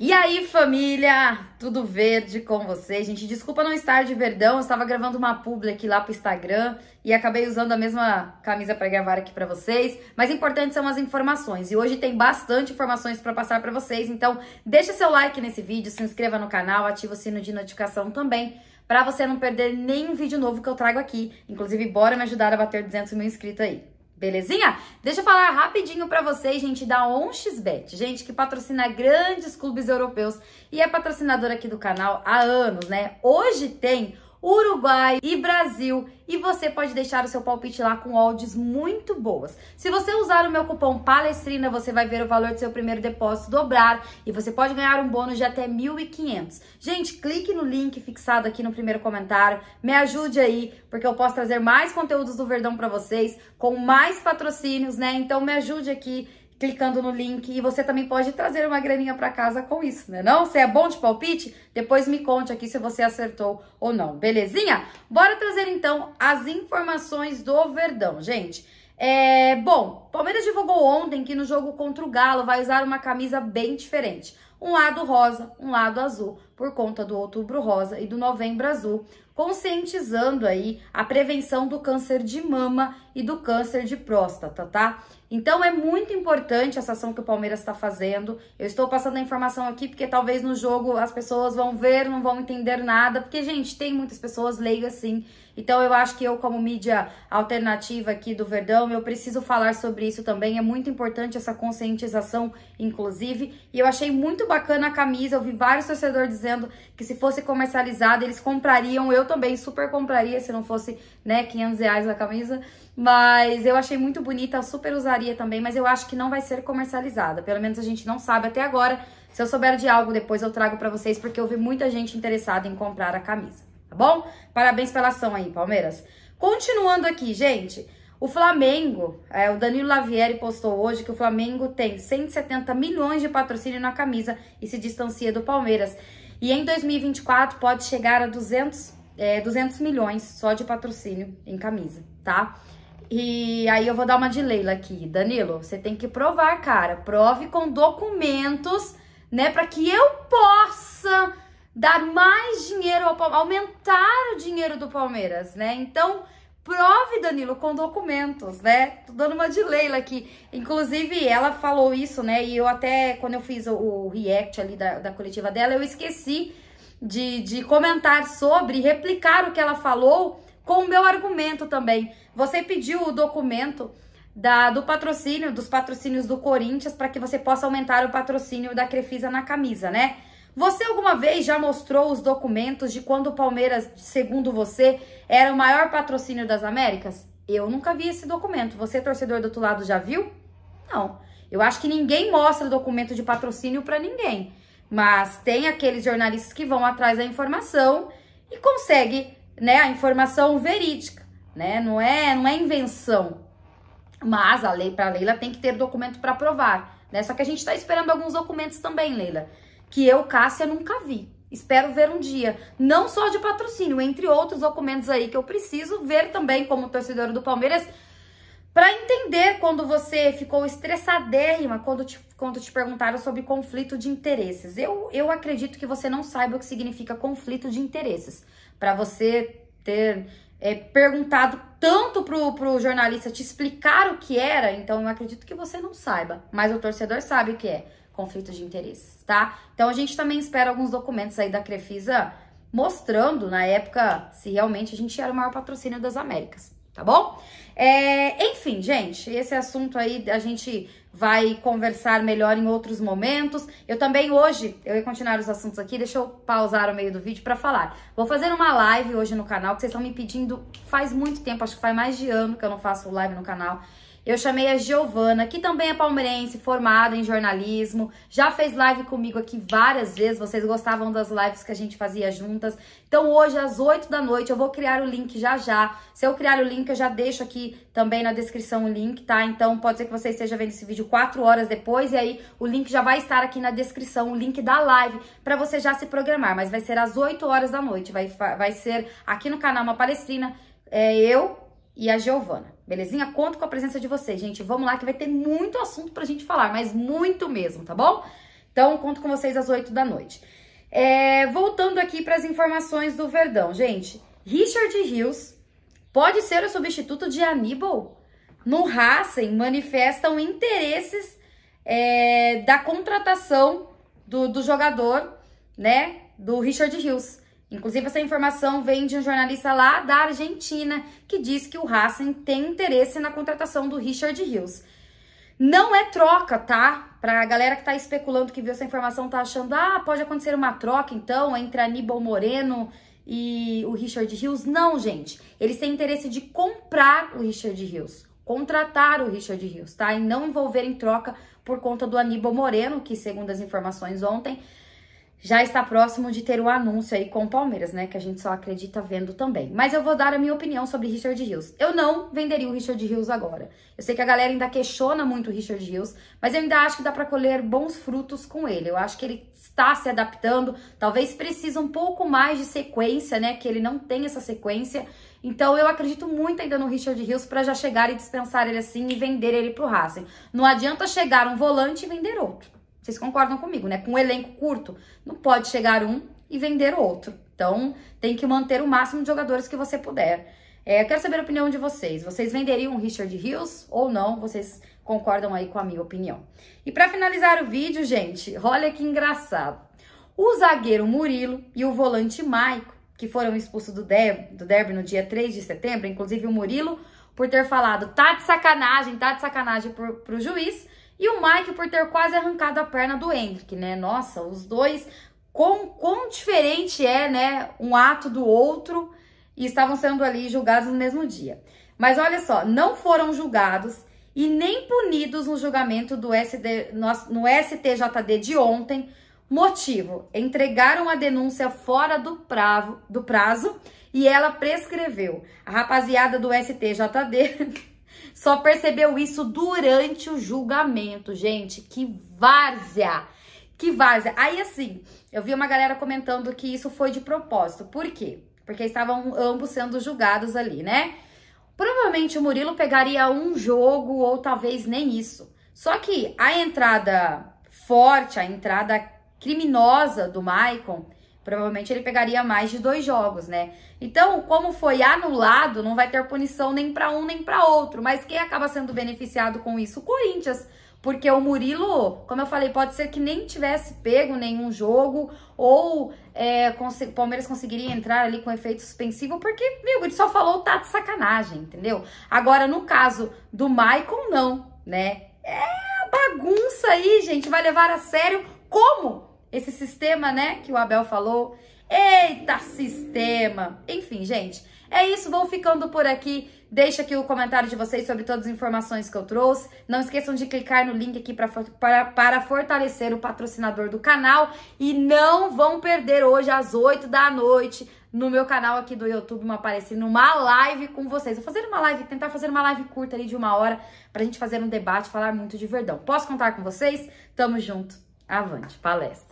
E aí, família? Tudo verde com vocês? Gente, desculpa não estar de verdão, eu estava gravando uma publi aqui lá pro Instagram e acabei usando a mesma camisa para gravar aqui para vocês, mas importantes são as informações. E hoje tem bastante informações para passar para vocês, então deixa seu like nesse vídeo, se inscreva no canal, ativa o sino de notificação também, para você não perder nenhum vídeo novo que eu trago aqui. Inclusive, bora me ajudar a bater 200 mil inscritos aí. Belezinha? Deixa eu falar rapidinho para vocês, gente, da OnXBet, gente que patrocina grandes clubes europeus e é patrocinadora aqui do canal há anos, né? Hoje tem Uruguai e Brasil e você pode deixar o seu palpite lá com odds muito boas. Se você usar o meu cupom Palestrina, você vai ver o valor do seu primeiro depósito dobrar e você pode ganhar um bônus de até 1.500. Gente, clique no link fixado aqui no primeiro comentário, me ajude aí, porque eu posso trazer mais conteúdos do Verdão para vocês, com mais patrocínios, né? Então me ajude aqui clicando no link e você também pode trazer uma graninha para casa com isso, né? Não? Você é bom de palpite? Depois me conte aqui se você acertou ou não, belezinha? Bora trazer então as informações do Verdão, gente. É, bom, Palmeiras divulgou ontem que no jogo contra o Galo vai usar uma camisa bem diferente. Um lado rosa, um lado azul, por conta do outubro rosa e do novembro azul conscientizando aí a prevenção do câncer de mama e do câncer de próstata, tá? Então é muito importante essa ação que o Palmeiras está fazendo. Eu estou passando a informação aqui porque talvez no jogo as pessoas vão ver, não vão entender nada, porque gente, tem muitas pessoas leigas assim então eu acho que eu, como mídia alternativa aqui do Verdão, eu preciso falar sobre isso também. É muito importante essa conscientização, inclusive. E eu achei muito bacana a camisa. Eu vi vários torcedores dizendo que se fosse comercializada, eles comprariam. Eu também super compraria se não fosse, né, 500 reais a camisa. Mas eu achei muito bonita, super usaria também, mas eu acho que não vai ser comercializada. Pelo menos a gente não sabe até agora. Se eu souber de algo, depois eu trago para vocês, porque eu vi muita gente interessada em comprar a camisa tá bom? Parabéns pela ação aí, Palmeiras. Continuando aqui, gente, o Flamengo, é, o Danilo Lavieri postou hoje que o Flamengo tem 170 milhões de patrocínio na camisa e se distancia do Palmeiras. E em 2024 pode chegar a 200, é, 200 milhões só de patrocínio em camisa, tá? E aí eu vou dar uma de Leila aqui. Danilo, você tem que provar, cara. Prove com documentos, né? Para que eu possa dar mais dinheiro ao Palmeiras, aumentar o dinheiro do Palmeiras, né? Então, prove, Danilo, com documentos, né? Tô dando uma de Leila aqui. Inclusive, ela falou isso, né? E eu até, quando eu fiz o, o react ali da, da coletiva dela, eu esqueci de, de comentar sobre, replicar o que ela falou com o meu argumento também. Você pediu o documento da, do patrocínio, dos patrocínios do Corinthians, para que você possa aumentar o patrocínio da Crefisa na camisa, né? Você alguma vez já mostrou os documentos de quando o Palmeiras, segundo você, era o maior patrocínio das Américas? Eu nunca vi esse documento. Você, torcedor do outro lado, já viu? Não. Eu acho que ninguém mostra documento de patrocínio para ninguém. Mas tem aqueles jornalistas que vão atrás da informação e consegue, né, a informação verídica, né? Não é, não é invenção. Mas a lei para Leila tem que ter documento para provar, né? Só que a gente está esperando alguns documentos também, Leila que eu, Cássia, nunca vi. Espero ver um dia, não só de patrocínio, entre outros documentos aí que eu preciso ver também como torcedora do Palmeiras, para entender quando você ficou estressadérrima quando te, quando te perguntaram sobre conflito de interesses. Eu, eu acredito que você não saiba o que significa conflito de interesses. Para você ter é, perguntado tanto pro, pro jornalista te explicar o que era, então eu acredito que você não saiba, mas o torcedor sabe o que é conflitos de interesses, tá? Então a gente também espera alguns documentos aí da Crefisa mostrando na época se realmente a gente era o maior patrocínio das Américas, tá bom? É, enfim, gente, esse assunto aí a gente vai conversar melhor em outros momentos. Eu também hoje, eu ia continuar os assuntos aqui, deixa eu pausar o meio do vídeo para falar. Vou fazer uma live hoje no canal que vocês estão me pedindo faz muito tempo, acho que faz mais de ano que eu não faço live no canal. Eu chamei a Giovana, que também é palmeirense, formada em jornalismo, já fez live comigo aqui várias vezes, vocês gostavam das lives que a gente fazia juntas. Então hoje às 8 da noite eu vou criar o link já já. Se eu criar o link, eu já deixo aqui também na descrição o link, tá? Então pode ser que você esteja vendo esse vídeo 4 horas depois e aí o link já vai estar aqui na descrição, o link da live para você já se programar, mas vai ser às 8 horas da noite, vai vai ser aqui no canal uma palestrina, é eu e a Giovana. Belezinha? Conto com a presença de vocês, gente. Vamos lá que vai ter muito assunto pra gente falar, mas muito mesmo, tá bom? Então, conto com vocês às 8 da noite. É, voltando aqui para as informações do Verdão, gente. Richard Hills pode ser o substituto de Aníbal? No Racing manifestam interesses é, da contratação do, do jogador, né? Do Richard Hills. Inclusive, essa informação vem de um jornalista lá da Argentina, que diz que o Racing tem interesse na contratação do Richard Rios. Não é troca, tá? Pra galera que tá especulando, que viu essa informação, tá achando, ah, pode acontecer uma troca, então, entre Aníbal Moreno e o Richard Rios. Não, gente. Eles têm interesse de comprar o Richard Rios, contratar o Richard Rios, tá? E não envolver em troca por conta do Aníbal Moreno, que, segundo as informações ontem, já está próximo de ter um anúncio aí com o Palmeiras, né? Que a gente só acredita vendo também. Mas eu vou dar a minha opinião sobre Richard Hughes. Eu não venderia o Richard Hughes agora. Eu sei que a galera ainda questiona muito o Richard Hughes, mas eu ainda acho que dá para colher bons frutos com ele. Eu acho que ele está se adaptando, talvez precise um pouco mais de sequência, né? Que ele não tem essa sequência. Então eu acredito muito ainda no Richard Hughes para já chegar e dispensar ele assim e vender ele pro Racing. Não adianta chegar um volante e vender outro. Vocês concordam comigo, né? Com um elenco curto, não pode chegar um e vender outro. Então, tem que manter o máximo de jogadores que você puder. É, quero saber a opinião de vocês. Vocês venderiam o Richard Hills ou não? Vocês concordam aí com a minha opinião. E para finalizar o vídeo, gente, olha que engraçado. O zagueiro Murilo e o volante Maico, que foram expulsos do, der do derby no dia 3 de setembro, inclusive o Murilo, por ter falado tá de sacanagem, tá de sacanagem pro, pro juiz, e o Mike por ter quase arrancado a perna do Hendrick, né? Nossa, os dois, quão, quão diferente é, né? Um ato do outro e estavam sendo ali julgados no mesmo dia. Mas olha só, não foram julgados e nem punidos no julgamento do SD, no STJD de ontem. Motivo: entregaram a denúncia fora do, pravo, do prazo e ela prescreveu. A rapaziada do STJD Só percebeu isso durante o julgamento, gente. Que várzea! Que várzea! Aí, assim, eu vi uma galera comentando que isso foi de propósito. Por quê? Porque estavam ambos sendo julgados ali, né? Provavelmente o Murilo pegaria um jogo ou talvez nem isso. Só que a entrada forte, a entrada criminosa do Maicon Provavelmente ele pegaria mais de dois jogos, né? Então, como foi anulado, não vai ter punição nem para um nem para outro. Mas quem acaba sendo beneficiado com isso? O Corinthians. Porque o Murilo, como eu falei, pode ser que nem tivesse pego nenhum jogo, ou é, o Palmeiras conseguiria entrar ali com efeito suspensivo, porque, meu, ele só falou tá de sacanagem, entendeu? Agora, no caso do Maicon, não, né? É bagunça aí, gente, vai levar a sério como esse sistema, né, que o Abel falou. Eita sistema! Enfim, gente, é isso. Vou ficando por aqui. Deixa aqui o comentário de vocês sobre todas as informações que eu trouxe. Não esqueçam de clicar no link aqui pra, para, para fortalecer o patrocinador do canal. E não vão perder hoje às 8 da noite no meu canal aqui do YouTube, uma aparecendo uma live com vocês. Vou fazer uma live, tentar fazer uma live curta ali de uma hora pra gente fazer um debate, falar muito de verdão. Posso contar com vocês? Tamo junto. Avante, palestra.